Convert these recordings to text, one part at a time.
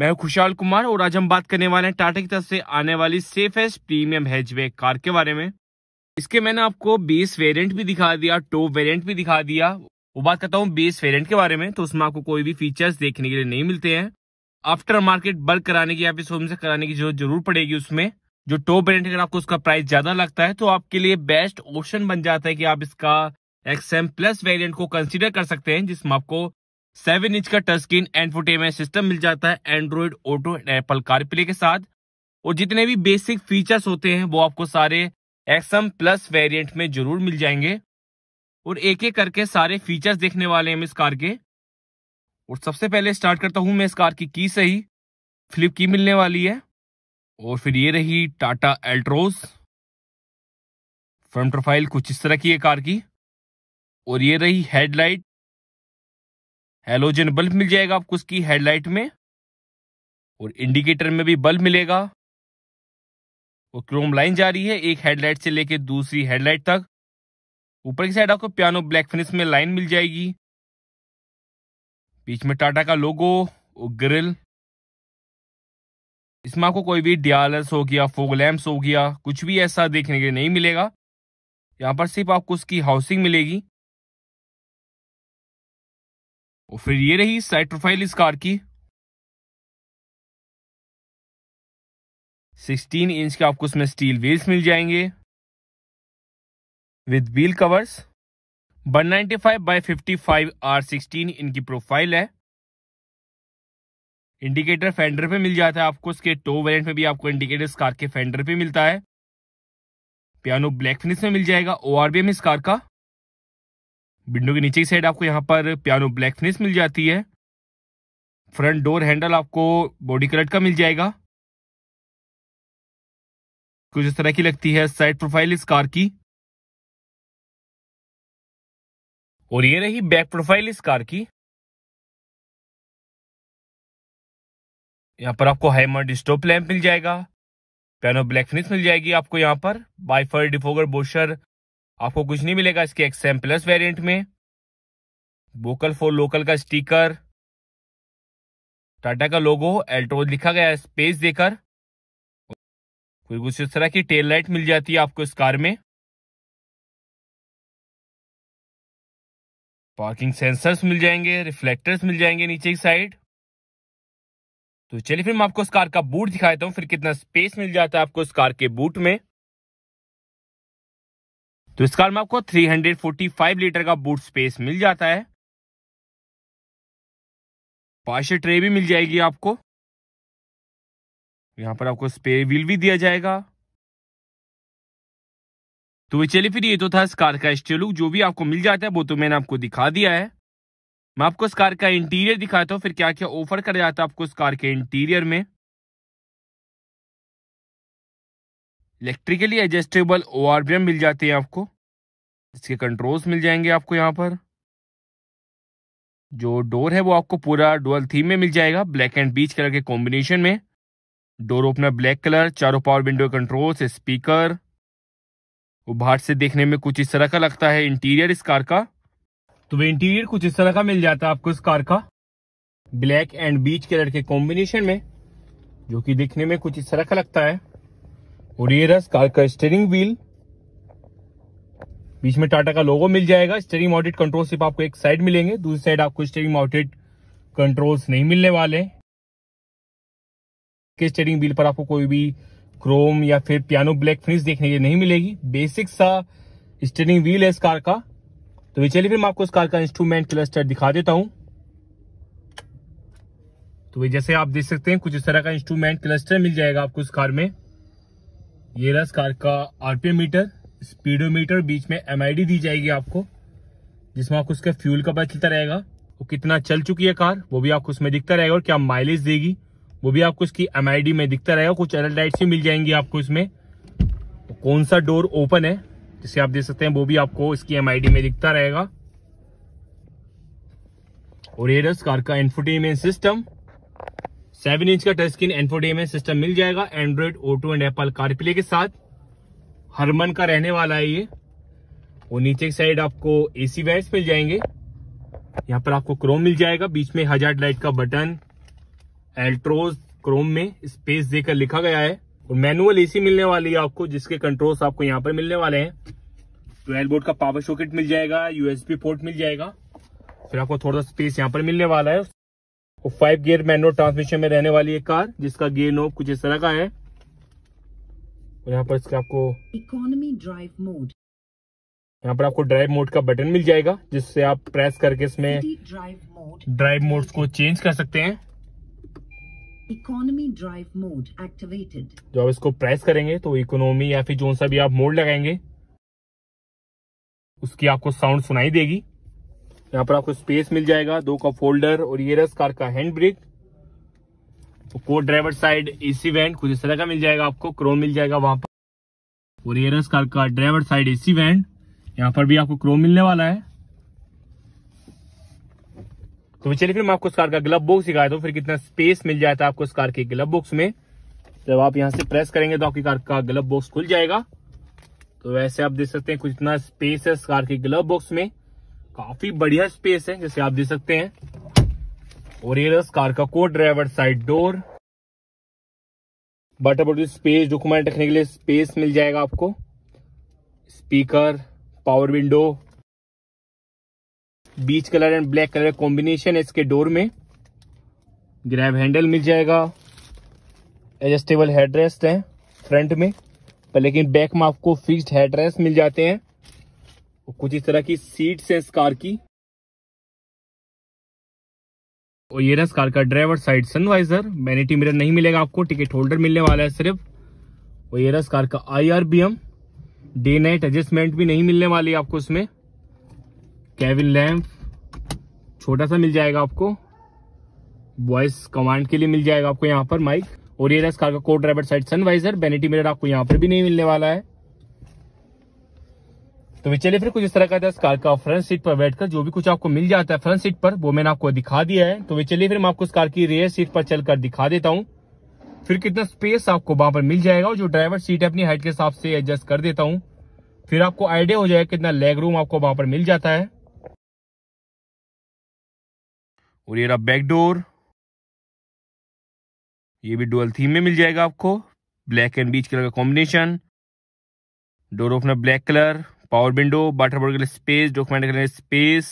मैं खुशाल कुमार और आज हम बात करने वाले हैं टाटा की तरफ से आने वाली सेफेस्ट प्रीमियम हैचबैक कार के बारे में इसके मैंने आपको बेस वेरिएंट भी दिखा दिया टॉप वेरिएंट भी दिखा दिया वो बात करता हूँ बेस वेरिएंट के बारे में तो उसमें आपको कोई भी फीचर्स देखने के लिए नहीं मिलते हैं आफ्टर मार्केट बल्क कराने की या फिर सोम से कराने की जरूरत जरूर पड़ेगी उसमें जो टॉप वेरियंट अगर आपको उसका प्राइस ज्यादा लगता है तो आपके लिए बेस्ट ऑप्शन बन जाता है कि आप इसका एक्सएम प्लस वेरियंट को कंसिडर कर सकते हैं जिसमें आपको सेवन इंच का टच स्क्रीन एंड सिस्टम मिल जाता है Android Auto and Apple CarPlay के साथ और जितने भी बेसिक फीचर्स होते हैं वो आपको सारे एक्सम प्लस वेरिएंट में जरूर मिल जाएंगे और एक एक करके सारे फीचर्स देखने वाले हैं इस कार के और सबसे पहले स्टार्ट करता हूं मैं इस कार की की सही फ्लिप की मिलने वाली है और फिर ये रही टाटा एल्ट्रोस फ्रंट प्रोफाइल कुछ इस तरह की है कार की और ये रही हेडलाइट हेलोजन बल्ब मिल जाएगा आपको उसकी हेडलाइट में और इंडिकेटर में भी बल्ब मिलेगा और क्रोम लाइन जा रही है एक हेडलाइट से लेके दूसरी हेडलाइट तक ऊपर की साइड आपको पियानो ब्लैक फिनिश में लाइन मिल जाएगी बीच में टाटा का लोगो और ग्रिल इसमें आपको कोई भी डियालस हो गया फोग लैम्प हो गया कुछ भी ऐसा देखने के लिए नहीं मिलेगा यहाँ पर सिर्फ आपको उसकी हाउसिंग मिलेगी और फिर ये रही साइड प्रोफाइल इस कार की 16 इंच के आपको इसमें स्टील व्हील्स मिल जाएंगे with wheel covers 195 ninety five by fifty R sixteen इनकी प्रोफाइल है इंडिकेटर फेंडर पे मिल जाता है आपको इसके टो वेरिएंट में भी आपको इंडिकेटर इस कार के फेंडर पे मिलता है पियानो ब्लैक फिनिश में मिल जाएगा ओ आर बी एम इस कार का विंडो के नीचे की साइड आपको यहाँ पर पियानो ब्लैक फिनिश मिल जाती है फ्रंट डोर हैंडल आपको बॉडी कलर का मिल जाएगा कुछ इस तरह की लगती है साइड प्रोफाइल इस कार की और ये रही बैक प्रोफाइल इस कार की यहाँ पर आपको हाईमर्ड स्टोप लैम्प मिल जाएगा पियानो ब्लैक फिनिश मिल जाएगी आपको यहाँ पर बाइफर डिफोगर बोशर आपको कुछ नहीं मिलेगा इसके एक्सएम प्लस वेरियंट में वोकल फॉर लोकल का स्टीकर टाटा का लोगो एल्ट्रो लिखा गया है स्पेस देकर कोई कुछ इस तरह की टेल लाइट मिल जाती है आपको इस कार में पार्किंग सेंसर्स मिल जाएंगे रिफ्लेक्टर्स मिल जाएंगे नीचे की साइड तो चलिए फिर मैं आपको इस कार का बूट दिखाता हूँ फिर कितना स्पेस मिल जाता है आपको इस कार के बूट में तो इस कार में आपको 345 लीटर का बूट स्पेस मिल जाता है पार्शल ट्रे भी मिल जाएगी आपको यहाँ पर आपको स्पेयर व्हील भी दिया जाएगा तो चलिए फिर ये तो था इस कार का स्टेलू जो भी आपको मिल जाता है वो तो मैंने आपको दिखा दिया है मैं आपको इस कार का इंटीरियर दिखाता हूँ फिर क्या क्या ऑफर कर जाता है आपको इस कार के इंटीरियर में इलेक्ट्रिकली एडजस्टेबल ओ मिल जाते हैं आपको इसके कंट्रोल्स मिल जाएंगे आपको यहाँ पर जो डोर है वो आपको पूरा डुअल थीम में मिल जाएगा ब्लैक एंड बीच कलर के कॉम्बिनेशन में डोर ओपनर ब्लैक कलर चारों पावर विंडो कंट्रोल्स स्पीकर वो बाहर से देखने में कुछ इस तरह का लगता है इंटीरियर इस कार का तो वो इंटीरियर कुछ इस तरह का मिल जाता है आपको इस कार का ब्लैक एंड बीच कलर के कॉम्बिनेशन में जो कि देखने में कुछ इस तरह का लगता है और ये रस कार का स्टेयरिंग व्हील बीच में टाटा का लोगो मिल जाएगा स्टेयरिंग माउंटेड कंट्रोल सिर्फ आपको एक साइड मिलेंगे दूसरी साइड आपको स्टेयरिंग माउंटेड कंट्रोल्स नहीं मिलने वाले के स्टेयरिंग व्हील पर आपको कोई भी क्रोम या फिर पियानो ब्लैक फिनिश देखने के नहीं मिलेगी बेसिक सा स्टेयरिंग व्हील है इस कार का तो चलिए फिर मैं आपको इस कार का इंस्ट्रूमेंट क्लस्टर दिखा देता हूं तो वे जैसे आप देख सकते हैं कुछ इस तरह का इंस्ट्रूमेंट क्लस्टर मिल जाएगा आपको इस कार में ये रहा कार का आरपीएम मीटर स्पीडोमीटर बीच में एमआईडी दी जाएगी आपको जिसमें आपको उसका फ्यूल का पता चलता रहेगा वो कितना चल चुकी है कार वो भी आपको उसमें दिखता रहेगा और क्या माइलेज देगी वो भी आपको इसकी एम में दिखता रहेगा कुछ एडल्ट लाइट्स भी मिल जाएंगी आपको इसमें तो कौन सा डोर ओपन है जिसे आप देख सकते हैं वो भी आपको इसकी एम में दिखता रहेगा और ये कार का इन्फोटेनमेंट सिस्टम सेवन इंच का टच स्क्रीन एनफोडेमेंट सिस्टम मिल जाएगा Android Auto and Apple CarPlay के साथ हरमन का रहने वाला है ये और नीचे की साइड आपको एसी वेंट्स मिल जाएंगे यहाँ पर आपको क्रोम मिल जाएगा बीच में हजार लाइट का बटन एल्ट्रोज क्रोम में स्पेस देकर लिखा गया है और मैनुअल एसी मिलने वाली है आपको जिसके कंट्रोल्स आपको यहाँ पर मिलने वाले हैं ट्वेल्व बोर्ड का पावर सॉकेट मिल जाएगा यूएसबी पोर्ट मिल जाएगा फिर आपको थोड़ा स्पेस यहाँ पर मिलने वाला है वो फाइव गियर मैनुअल ट्रांसमिशन में रहने वाली है कार जिसका गियर नोब कुछ इस तरह का है और यहाँ पर इसका आपको इकोनॉमी ड्राइव मोड यहाँ पर आपको ड्राइव मोड का बटन मिल जाएगा जिससे आप प्रेस करके इसमें ड्राइव मोड को चेंज कर सकते हैं इकोनॉमी ड्राइव मोड एक्टिवेटेड जो आप इसको प्रेस करेंगे तो इकोनॉमी या फिर जो सा भी आप मोड लगाएंगे उसकी आपको साउंड सुनाई देगी यहाँ पर आपको स्पेस मिल जाएगा दो का फोल्डर और ये रस कार का हैंड ब्रेक को ड्राइवर साइड एसी वैंड कुछ इस तरह का मिल जाएगा आपको क्रोम मिल जाएगा वहां पर और ये रस कार का ड्राइवर साइड एसी वैंड यहाँ पर भी आपको क्रोम मिलने वाला है तो चलिए फिर मैं आपको इस कार का ग्लब बॉक्स दिखाया था फिर कितना स्पेस मिल जाता है आपको इस कार के ग्लब बॉक्स में जब आप यहाँ से प्रेस करेंगे तो आपकी कार का ग्लब बॉक्स खुल जाएगा तो वैसे आप देख सकते हैं कुछ इतना स्पेस है इस कार के ग्लब बॉक्स में काफी बढ़िया स्पेस है जैसे आप देख सकते हैं और ये रस कार का को ड्राइवर साइड डोर बटर अबाउट स्पेस डॉक्यूमेंट रखने के लिए स्पेस मिल जाएगा आपको speaker power window beige colour and black colour combination है इसके डोर में ग्रैब हैंडल मिल जाएगा एडजस्टेबल हेडरेस्ट है फ्रंट में पर लेकिन बैक में आपको फिक्स्ड हेडरेस्ट मिल जाते हैं कुछ इस तरह की सीट्स है इस कार की और ये रहा इस कार का driver side sun visor vanity mirror नहीं मिलेगा आपको टिकट होल्डर मिलने वाला है सिर्फ और ये रहा इस कार का आईआरबीएम डे नाइट एडजस्टमेंट भी नहीं मिलने वाली आपको इसमें कैबिन लैम्प छोटा सा मिल जाएगा आपको वॉइस कमांड के लिए मिल जाएगा आपको यहाँ पर माइक और ये रहा इस कार का को driver side sun visor vanity mirror आपको यहाँ पर भी नहीं मिलने वाला है तो चलिए फिर कुछ इस तरह का था इस कार का फ्रंट सीट पर बैठकर जो भी कुछ आपको मिल जाता है फ्रंट सीट पर वो मैंने आपको दिखा दिया है तो चलिए फिर मैं आपको इस कार की रेयर सीट पर चलकर दिखा देता हूँ फिर कितना स्पेस आपको वहां पर मिल जाएगा और जो ड्राइवर सीट है अपनी हाइट के हिसाब से एडजस्ट कर देता हूँ फिर आपको आइडिया हो जाएगा कितना लेग रूम आपको वहां पर मिल जाता है और ये रहा बैक डोर ये भी डुअल थीम में मिल जाएगा आपको ब्लैक एंड बीच कलर का combination door opener black colour power window water बोर्ड के लिए स्पेस डॉक्यूमेंट के लिए स्पेस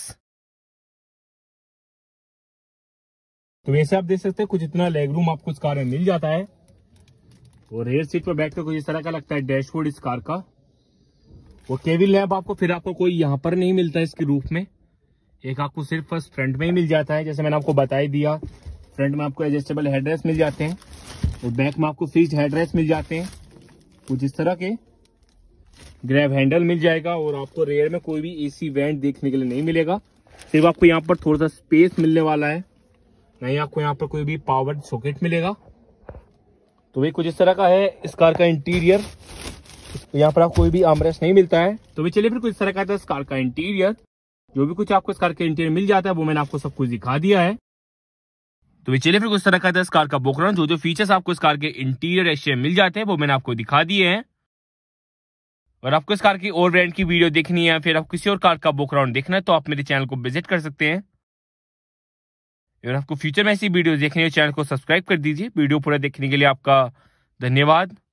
तो वैसे आप देख सकते हैं कुछ इतना लेग रूम आपको इस कार में मिल जाता है और रेयर सीट पर बैठकर कुछ इस तरह का लगता है डैशबोर्ड इस कार का और केबिन लैम्प आपको फिर आपको कोई यहाँ पर नहीं मिलता इसके रूप में एक आपको सिर्फ फर्स्ट फ्रंट में ही मिल जाता है जैसे मैंने आपको बता ही दिया फ्रंट में आपको एडजस्टेबल हेडरेस्ट मिल जाते हैं और बैक में आपको फिक्स हेडरेस्ट मिल जाते हैं कुछ इस तरह के ग्रैब हैंडल मिल जाएगा और आपको रेयर में कोई भी एसी वेंट देखने के लिए नहीं मिलेगा सिर्फ आपको यहाँ पर थोड़ा सा स्पेस मिलने वाला है नहीं आपको यहाँ पर कोई भी पावर सॉकेट मिलेगा तो भाई कुछ इस तरह का है इस कार का इंटीरियर यहाँ पर आपको कोई भी आमरेस नहीं मिलता है तो भाई चलिए फिर कुछ इस तरह का था इस कार का इंटीरियर जो भी कुछ आपको इस कार का इंटीरियर मिल जाता है वो मैंने आपको सब कुछ दिखा दिया है तो भी चलिए फिर कुछ तरह का था इस कार का बोकरण जो जो फीचर्स आपको इस कार के इंटीरियर एशिया मिल जाते हैं वो मैंने आपको दिखा दिए हैं अगर आपको इस कार की और ब्रांड की वीडियो देखनी है फिर आप किसी और कार का बुक राउंड देखना है तो आप मेरे चैनल को विजिट कर सकते हैं अगर आपको फ्यूचर में ऐसी वीडियो देखनी है चैनल तो को सब्सक्राइब कर दीजिए वीडियो पूरा देखने के लिए आपका धन्यवाद